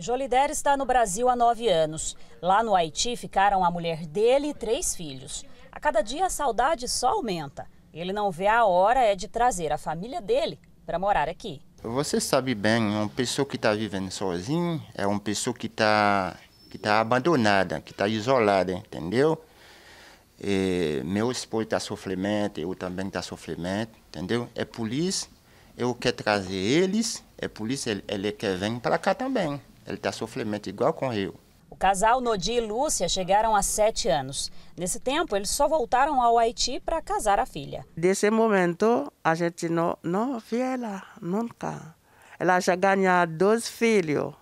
Jolider está no Brasil há nove anos. Lá no Haiti ficaram a mulher dele e três filhos. A cada dia a saudade só aumenta. Ele não vê a hora é de trazer a família dele para morar aqui. Você sabe bem, uma pessoa que está vivendo sozinha é uma pessoa que está que tá abandonada, que está isolada, entendeu? E meu esposo está sofrimento, eu também está sofrimento, entendeu? É por isso eu quero trazer eles, é por isso ele, ele quer vir para cá também. Ele está sofrimento igual com eu. O casal Nodi e Lúcia chegaram há sete anos. Nesse tempo, eles só voltaram ao Haiti para casar a filha. Desse momento, a gente não, não viu ela nunca. Ela já ganhou dois filhos.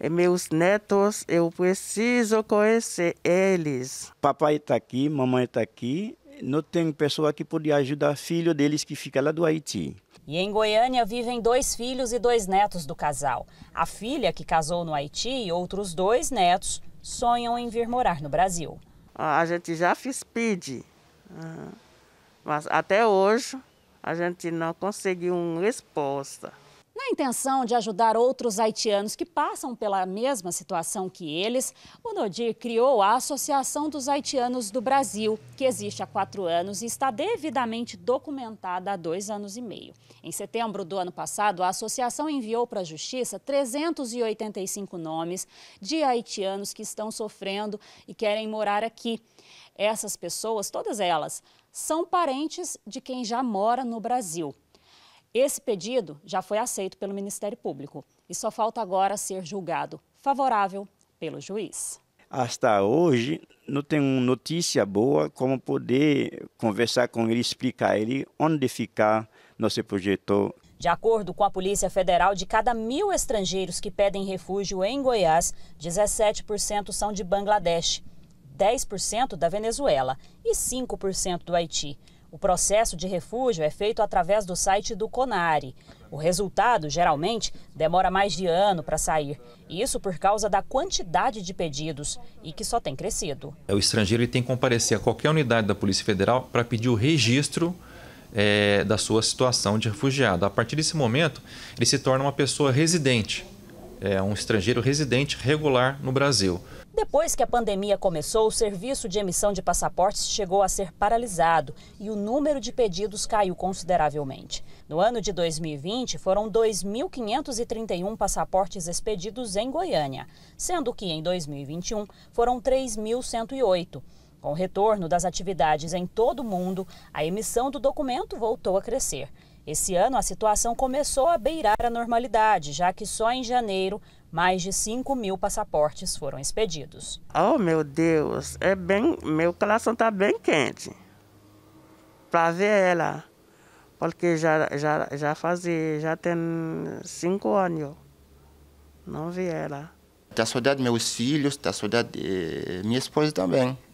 E meus netos, eu preciso conhecer eles. Papai está aqui, mamãe está aqui. Não tem pessoa que podia ajudar filho deles que fica lá do Haiti. E em Goiânia vivem dois filhos e dois netos do casal. A filha, que casou no Haiti, e outros dois netos sonham em vir morar no Brasil. A gente já fez speed, mas até hoje a gente não conseguiu uma resposta. Na intenção de ajudar outros haitianos que passam pela mesma situação que eles, o Nodir criou a Associação dos Haitianos do Brasil, que existe há quatro anos e está devidamente documentada há dois anos e meio. Em setembro do ano passado, a associação enviou para a Justiça 385 nomes de haitianos que estão sofrendo e querem morar aqui. Essas pessoas, todas elas, são parentes de quem já mora no Brasil. Esse pedido já foi aceito pelo Ministério Público e só falta agora ser julgado favorável pelo juiz. Hasta hoje, não tem notícia boa como poder conversar com ele, explicar ele onde ficar nosso projeto. De acordo com a Polícia Federal, de cada mil estrangeiros que pedem refúgio em Goiás, 17% são de Bangladesh, 10% da Venezuela e 5% do Haiti. O processo de refúgio é feito através do site do CONARE. O resultado, geralmente, demora mais de ano para sair. Isso por causa da quantidade de pedidos e que só tem crescido. É, o estrangeiro tem que comparecer a qualquer unidade da Polícia Federal para pedir o registro é, da sua situação de refugiado. A partir desse momento, ele se torna uma pessoa residente é um estrangeiro residente regular no Brasil. Depois que a pandemia começou, o serviço de emissão de passaportes chegou a ser paralisado e o número de pedidos caiu consideravelmente. No ano de 2020, foram 2.531 passaportes expedidos em Goiânia, sendo que em 2021 foram 3.108. Com o retorno das atividades em todo o mundo, a emissão do documento voltou a crescer. Esse ano, a situação começou a beirar a normalidade, já que só em janeiro mais de 5 mil passaportes foram expedidos. Oh, meu Deus, é bem, meu coração está bem quente para ver ela, porque já, já, já fazia, já tem cinco anos, não vi ela. Está saudade meus filhos, está saudade minha esposa também.